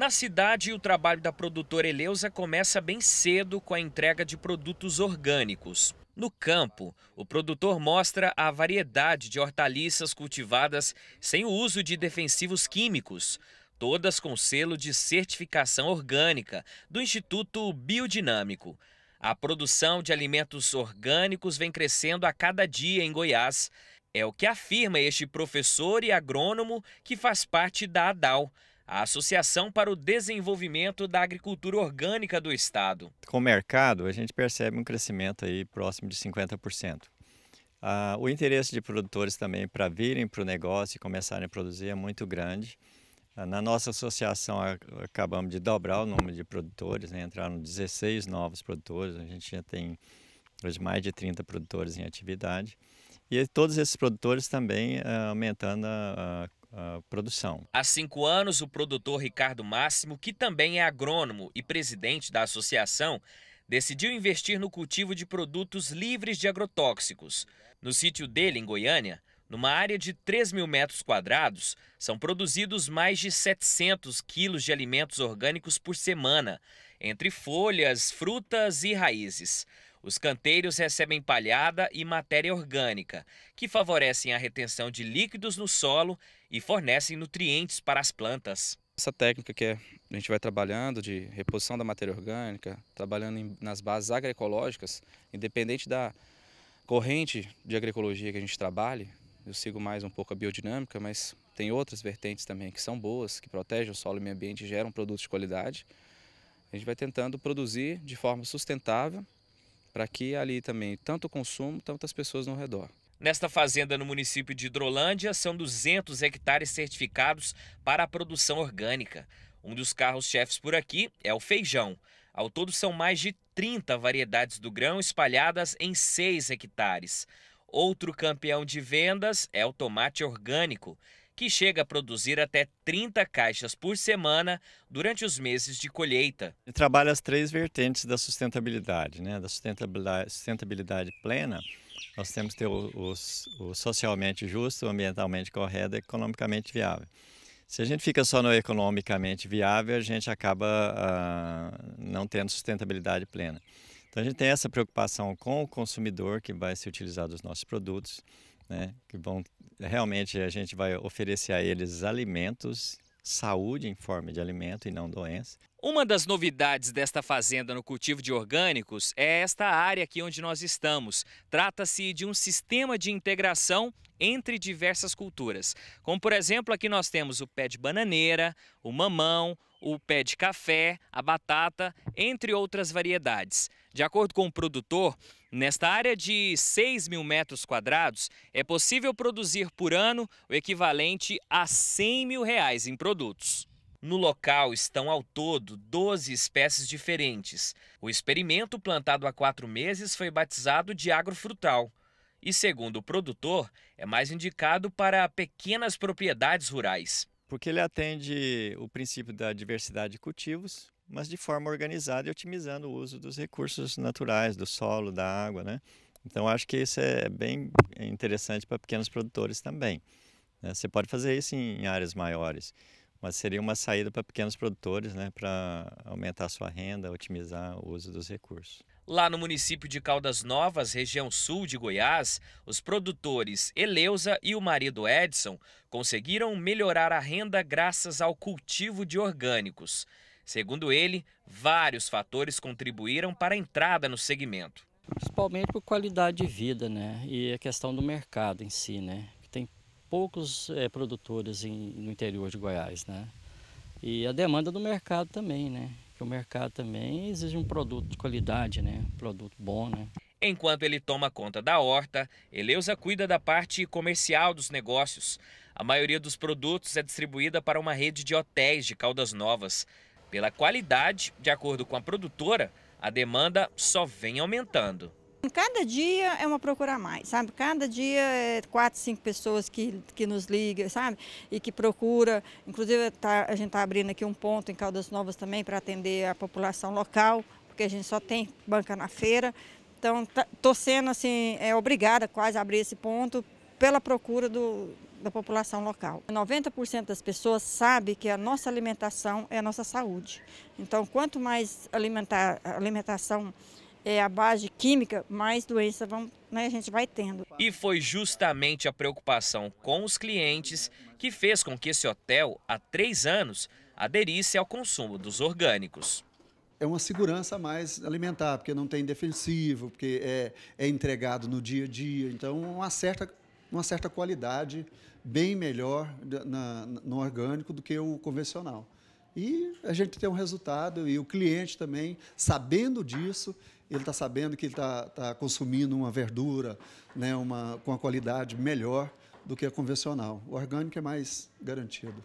Na cidade, o trabalho da produtora Eleusa começa bem cedo com a entrega de produtos orgânicos. No campo, o produtor mostra a variedade de hortaliças cultivadas sem o uso de defensivos químicos, todas com selo de certificação orgânica do Instituto Biodinâmico. A produção de alimentos orgânicos vem crescendo a cada dia em Goiás. É o que afirma este professor e agrônomo que faz parte da ADAL, a Associação para o Desenvolvimento da Agricultura Orgânica do Estado. Com o mercado, a gente percebe um crescimento aí próximo de 50%. Ah, o interesse de produtores também para virem para o negócio e começarem a produzir é muito grande. Ah, na nossa associação, acabamos de dobrar o número de produtores, né? entraram 16 novos produtores, a gente já tem hoje mais de 30 produtores em atividade. E todos esses produtores também ah, aumentando a, a uh, produção. Há cinco anos, o produtor Ricardo Máximo, que também é agrônomo e presidente da associação, decidiu investir no cultivo de produtos livres de agrotóxicos. No sítio dele, em Goiânia, numa área de 3 mil metros quadrados, são produzidos mais de 700 quilos de alimentos orgânicos por semana, entre folhas, frutas e raízes. Os canteiros recebem palhada e matéria orgânica, que favorecem a retenção de líquidos no solo e fornecem nutrientes para as plantas. Essa técnica que é, a gente vai trabalhando de reposição da matéria orgânica, trabalhando nas bases agroecológicas, independente da corrente de agroecologia que a gente trabalhe, eu sigo mais um pouco a biodinâmica, mas tem outras vertentes também que são boas, que protegem o solo e o meio ambiente e geram produtos de qualidade. A gente vai tentando produzir de forma sustentável para que ali também tanto o consumo, tantas pessoas no redor. Nesta fazenda no município de Hidrolândia, são 200 hectares certificados para a produção orgânica. Um dos carros-chefes por aqui é o feijão. Ao todo, são mais de 30 variedades do grão espalhadas em 6 hectares. Outro campeão de vendas é o tomate orgânico que chega a produzir até 30 caixas por semana durante os meses de colheita. Ele trabalha as três vertentes da sustentabilidade, né? da sustentabilidade, sustentabilidade plena, nós temos que ter o, o, o socialmente justo, ambientalmente correto e economicamente viável. Se a gente fica só no economicamente viável, a gente acaba ah, não tendo sustentabilidade plena. Então a gente tem essa preocupação com o consumidor que vai se utilizar dos nossos produtos, né? Que vão realmente a gente vai oferecer a eles alimentos, saúde em forma de alimento e não doença. Uma das novidades desta fazenda no cultivo de orgânicos é esta área aqui onde nós estamos. Trata-se de um sistema de integração entre diversas culturas. Como por exemplo, aqui nós temos o pé de bananeira, o mamão, o pé de café, a batata, entre outras variedades. De acordo com o produtor, nesta área de 6 mil metros quadrados, é possível produzir por ano o equivalente a 100 mil reais em produtos. No local estão ao todo 12 espécies diferentes. O experimento, plantado há quatro meses, foi batizado de agrofrutal. E, segundo o produtor, é mais indicado para pequenas propriedades rurais porque ele atende o princípio da diversidade de cultivos, mas de forma organizada e otimizando o uso dos recursos naturais, do solo, da água, né? Então acho que isso é bem interessante para pequenos produtores também. Né? Você pode fazer isso em áreas maiores, mas seria uma saída para pequenos produtores, né? Para aumentar a sua renda, otimizar o uso dos recursos. Lá no município de Caldas Novas, região sul de Goiás, os produtores Eleusa e o marido Edson conseguiram melhorar a renda graças ao cultivo de orgânicos. Segundo ele, vários fatores contribuíram para a entrada no segmento. Principalmente por qualidade de vida, né? E a questão do mercado em si, né? Tem poucos é, produtores em, no interior de Goiás, né? E a demanda do mercado também, né? o mercado também exige um produto de qualidade, né? Um produto bom, né? Enquanto ele toma conta da horta, Eleusa cuida da parte comercial dos negócios. A maioria dos produtos é distribuída para uma rede de hotéis de Caldas Novas. Pela qualidade, de acordo com a produtora, a demanda só vem aumentando. Cada dia é uma procura a mais, sabe? Cada dia é quatro, cinco pessoas que, que nos ligam, sabe? E que procura. Inclusive, tá, a gente está abrindo aqui um ponto em Caldas Novas também para atender a população local, porque a gente só tem banca na feira. Então, estou tá, sendo assim, é, obrigada quase a abrir esse ponto pela procura do, da população local. 90% das pessoas sabe que a nossa alimentação é a nossa saúde. Então, quanto mais alimentar, alimentação é, a base química, mais doenças vão, né, a gente vai tendo. E foi justamente a preocupação com os clientes que fez com que esse hotel, há três anos, aderisse ao consumo dos orgânicos. É uma segurança mais alimentar, porque não tem defensivo, porque é, é entregado no dia a dia. Então, uma certa, uma certa qualidade bem melhor na, no orgânico do que o convencional. E a gente tem um resultado, e o cliente também, sabendo disso, ele está sabendo que ele está tá consumindo uma verdura né, uma, com a qualidade melhor do que a convencional. O orgânico é mais garantido.